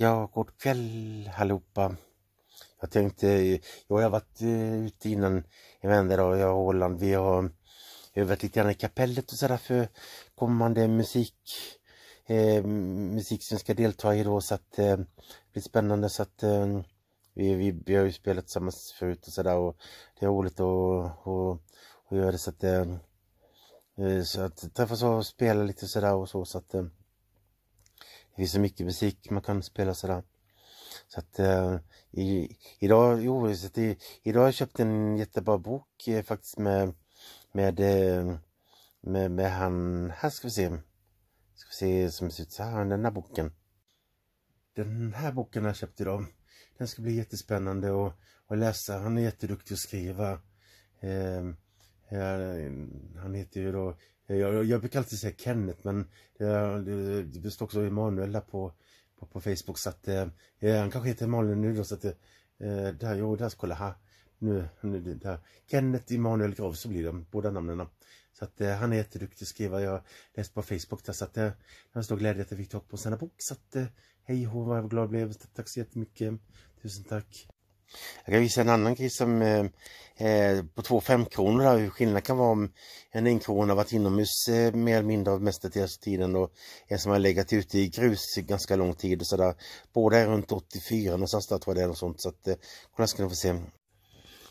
Ja, god kväll allihopa. Jag tänkte, jag har varit eh, ute innan en vän där och jag och Holland, vi har övat lite grann i kapellet och sådär för kommande musik eh, musik som ska delta i då så att eh, det blir spännande så att eh, vi, vi, vi har ju spelat tillsammans förut och sådär och det är roligt att och, och göra det så att eh, eh så att träffas och spela lite sådär och så så att eh, det finns så mycket musik man kan spela sådär. Så att eh, i, idag, jo, så att i, idag har jag köpt en jättebra bok eh, faktiskt med med, eh, med, med han, här ska vi se. Ska vi se som ser ut så här, den här boken. Den här boken har jag köpt idag. Den ska bli jättespännande att, att läsa. Han är jätteduktig att skriva. Eh, eh han heter ju då Eh, jag, jag brukar alltid säga Kenneth men det, det, det står också Emanuel där på, på, på Facebook så att eh, eh, han kanske heter Emanuel nu då så att eh, där, jo där kolla här nu, nu där. Kenneth Emanuel Grav så blir de båda namnen. Så att eh, han är jätteduktig att skriva. Jag läste på Facebook där så att eh, han står glädje att jag fick tag på sina bok. Så att eh, hej och vad glad jag blev. Tack så jättemycket. Tusen tack. Jag kan visa en annan grej som eh, eh på två femkronor här, hur skillnad kan vara om en enkrona varit inomhus eh, mer eller mindre av mestadels tiden och en som har legat ute i grus ganska lång tid och sådär. Båda är runt 84 någonstans där tror jag det är något sånt så att eh, kolla ska ni få se.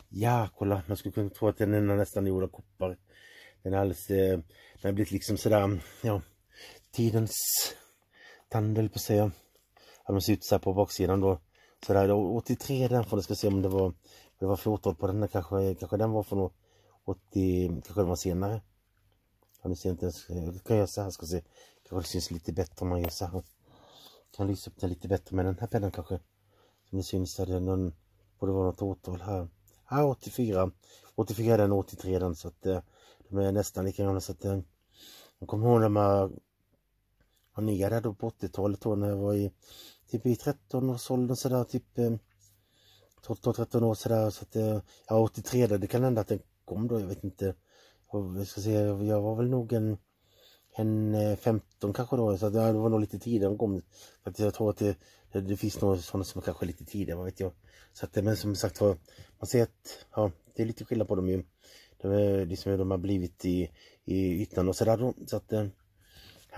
Ja, kolla man skulle kunna tro att den är nästan gjord av koppar. Den är alldeles, eh, den har blivit liksom sådär, ja, tidens tand på att säga. Ja, de ser ut så här på baksidan då. Så där, 83 den får du ska se om det var, om det var 14 på den kanske, kanske den var från 80, kanske den var senare. Kan du se inte ens, kan jag så här ska se. Kanske det syns lite bättre om man gör så här. Kan lysa upp den lite bättre med den här pennan kanske. Som det syns där, det någon, borde vara något årtal här. Här 84. 84 är den, 83 den så att eh, de är nästan lika gamla så att eh, jag kommer ihåg när man var nya där då på 80-talet då när jag var i typ i 13-årsåldern sådär, typ 12-13 eh, år sådär. Så att, eh, ja, 83 då, det kan hända att den kom då, jag vet inte. Jag ska se, jag var väl nog en, en 15 eh, kanske då, så att, det var nog lite tidigare de kom. För att jag tror att det, det, finns några sådana som kanske är lite tidigare, vad vet jag. Så att, men som sagt var, man ser att ja, det är lite skillnad på dem ju. De, är, liksom, de har blivit i, i ytan och sådär. då, Så att,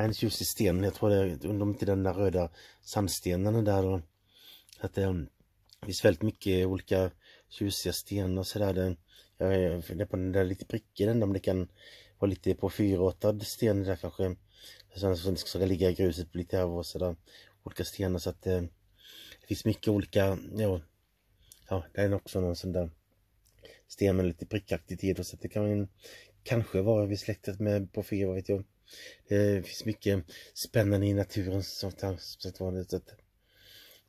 en ljus i stenen. Jag tror det är om inte den där röda sandstenen är där då. Att det finns väldigt mycket olika tjusiga stenar sådär. Jag funderar på den där lite prickig den där om det kan vara lite på sten där kanske. Sen ska försöka ligga i gruset på lite här och sådär. Olika stenar så att det eh, Det finns mycket olika, ja. Ja, det är också någon sån där sten med lite prickaktigt i så att det kan kanske vara vid släktet med porfyr, vad vet jag. Det finns mycket spännande i naturen som sagt var. Så att,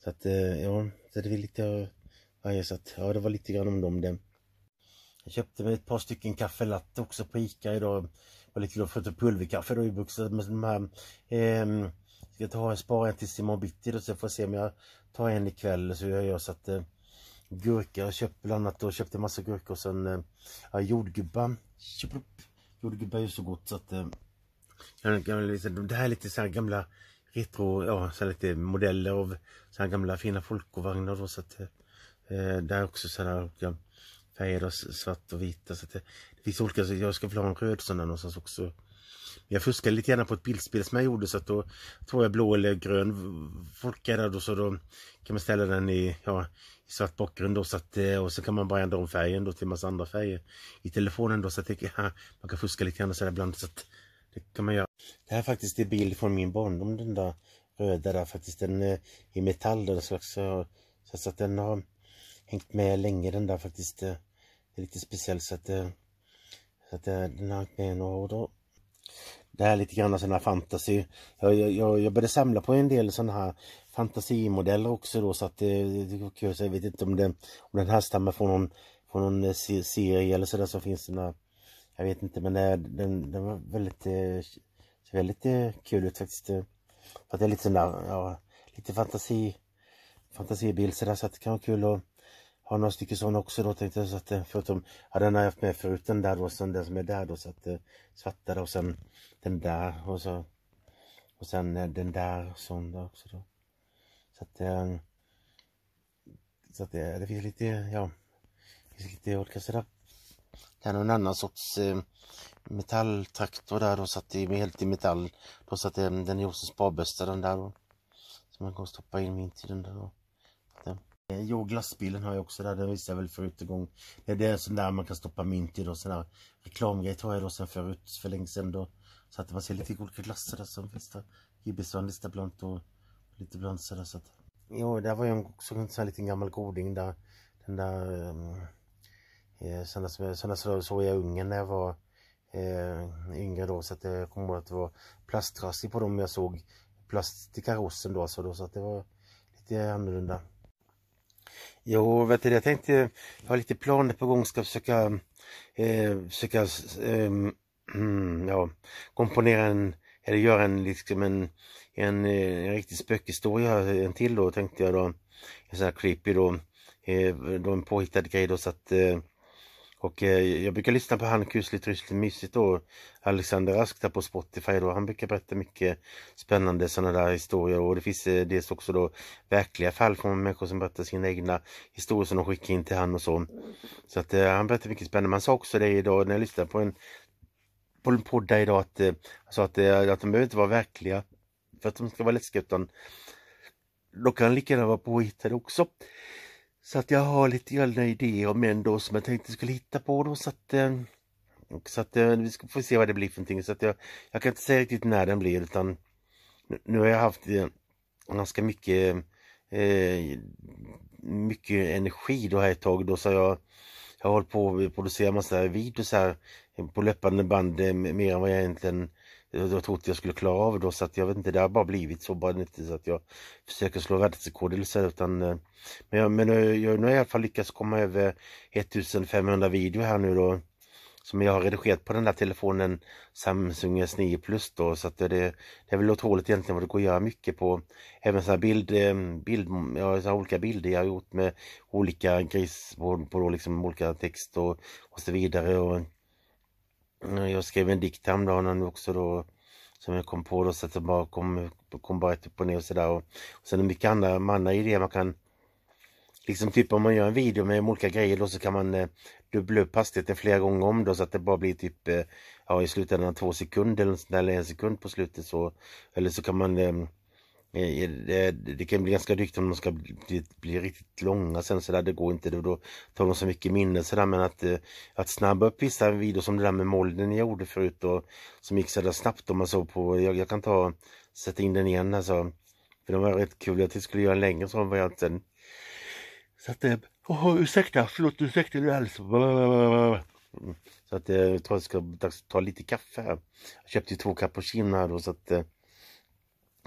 så att eh, ja, så det var lite varje så att ja, det var lite grann om dem det. Jag köpte mig ett par stycken kaffelatte också på Ica idag. Jag var lite glad för att pulverkaffe då i buxen med de här eh, Ska ta en spara en tills imorgon bitti då så jag får se om jag tar en ikväll så gör jag så att eh, Gurka, jag köpte bland annat då, köpte massa gurka och sen eh, ja, jordgubbar. Jordgubbar är ju så gott så att eh, Liksom, det här är lite så här gamla retro, ja, så här lite modeller av så här gamla fina folkovagnar då så att eh, det är också så här olika färger då, svart och vita så att det, eh, det finns olika, så jag ska väl ha en röd sån här någonstans också. Jag fuskade lite gärna på ett bildspel som jag gjorde så att då tog jag blå eller grön folkguide då så då kan man ställa den i, ja, i svart bakgrund då så att eh, och så kan man bara ändra om färgen då till massa andra färger i telefonen då så att det, ja, man kan fuska lite grann så där ibland så att det kan man göra. Det här faktiskt är bild från min barndom den där röda där faktiskt. Den är eh, i metall då, så, att den har hängt med länge den där faktiskt. Eh. Det är lite speciell så att, eh, så att den har hängt med några år då. Det här är lite grann sådana fantasy. Jag, jag, jag började samla på en del sådana här fantasimodeller också då så att det, det var kul. Så jag vet inte om, det, om den härstammar från någon, från någon serie eller sådär som så finns den här jag vet inte men det, den, den var väldigt, eh, ser väldigt eh, kul ut faktiskt. Eh, för att det är lite sån där, ja, lite fantasi, Fantasibild sådär så att det kan vara kul att ha några stycken sådana också då tänkte jag så att förutom, ja den har jag haft med förut den där då, sen den som är där då så att svarta då och sen den där och så och sen den där och sån där också då. Så att, så att det, det finns lite, ja, det finns lite olika sådär det är någon annan sorts eh, metalltraktor där då, så att det är helt i metall. Då, satt att eh, den är också sparbössa den där då. Så man kan stoppa in mint i den där då. Eh, jo, glassbilen har jag också där, den visade jag väl förut igång. Det är en sån där man kan stoppa mynt i då, sån där reklamgrej har jag då sen förut, för länge sedan då. Så att man ser lite olika glassar där som finns där. Gibbesson lista bland och lite bland sådär så att. Jo, där var ju också en sån här liten gammal goding där. Den där um Senast, eh, senast såg jag Ungern när jag var eh, yngre då så att jag kommer ihåg att det var plasttrassel på dem jag såg plast i karossen då så, alltså då, så att det var lite annorlunda. Jo, vet du, jag tänkte, jag har lite planer på gång, ska försöka, eh, försöka eh, ja, komponera en, eller göra en, liksom en, en, eh, en riktig spökhistoria, en till då tänkte jag då, en sån här creepy då, eh, då en påhittad grej då så att eh, och eh, jag brukar lyssna på han Kusligt rysligt Mysigt då, Alexander Rask där på Spotify då. Han brukar berätta mycket spännande sådana där historier och det finns eh, dels också då verkliga fall från människor som berättar sina egna historier som de skickar in till han och så. Så att eh, han berättar mycket spännande. Man sa också det idag när jag lyssnade på en på en podd där idag att, eh, alltså att, eh, att de behöver inte vara verkliga för att de ska vara läskiga utan de kan lika gärna vara påhittade också. Så att jag har lite grann idéer om en då som jag tänkte skulle hitta på då så att eh, så att eh, vi ska få se vad det blir för någonting så att jag, jag kan inte säga riktigt när den blir utan nu har jag haft eh, ganska mycket eh, mycket energi då här ett tag då så jag jag har hållit på att producera massa videos här på löpande band mer än vad jag egentligen jag trodde jag skulle klara av det då så att jag vet inte, det har bara blivit så bara inte så att jag försöker slå världsrekord eller så utan eh, Men, jag, men eh, jag, nu har jag i alla fall lyckats komma över 1500 videor här nu då Som jag har redigerat på den där telefonen Samsung S9 Plus då så att det, det är väl otroligt egentligen vad det går att göra mycket på Även så här bild, eh, bild ja, så olika bilder jag har gjort med olika grisbord på då liksom olika text och, och så vidare och jag skrev en dikt häromdagen också då som jag kom på då, så att jag bara kom, kom bara ett upp och ner och sådär. Och, och sen är det mycket andra, andra idéer man kan Liksom typ om man gör en video med olika grejer då så kan man eh, dubbla upp hastigheten flera gånger om då så att det bara blir typ eh, ja, i slutändan två sekunder eller, eller en sekund på slutet så eller så kan man eh, Eh, det kan bli ganska dyrt om de ska bli, bli riktigt långa sen så där, det går inte, då, tar de så mycket minne så där, men att, eh, att snabba upp vissa videor som det där med molnen jag gjorde förut och som gick så där snabbt om man såg på, jag, jag, kan ta sätta in den igen alltså. För den var rätt kul, jag tyckte skulle göra en längre sån variant sen. Så att, oh, ursäkta, förlåt, ursäkta, det är alltså. Så att eh, jag tror jag ska ta lite kaffe här. Jag köpte ju två cappuccino här då så att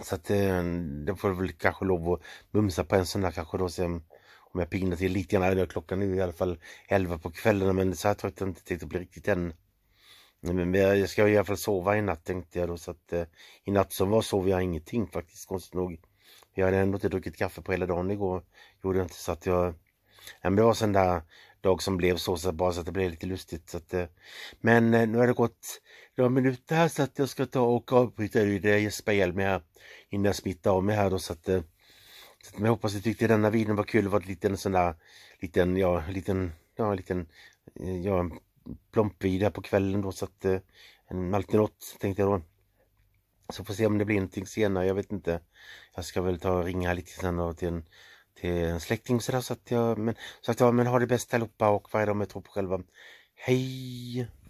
så att eh, det får väl kanske lov att mumsa på en sån där kanske då sen om, jag piggnar till lite grann. Klockan nu i alla fall 11 på kvällen men så här trött har jag inte tänkt att bli riktigt än. Men jag ska i alla fall sova i natt tänkte jag då så att eh, i natt som var sov jag ingenting faktiskt konstigt nog. Jag hade ändå inte druckit kaffe på hela dagen igår. Gjorde jag inte så att jag... Ja, men det var sån där dag som blev så, så bara så att det blev lite lustigt. Så att, eh, men eh, nu har det gått några minuter här så att jag ska ta och avbryta det Jesper mig här innan jag smittar av mig här då så att, eh, så att jag hoppas att du tyckte denna videon var kul. Det var en liten sån där liten, ja, liten, ja, liten, ja, en plompvideo på kvällen då så att en alltid något tänkte jag då. Så får se om det blir någonting senare, jag vet inte. Jag ska väl ta och ringa lite senare till en till en släkting sådär så att jag men, så att jag men ha det bäst allihopa och varje dag med tro på själva. Hej!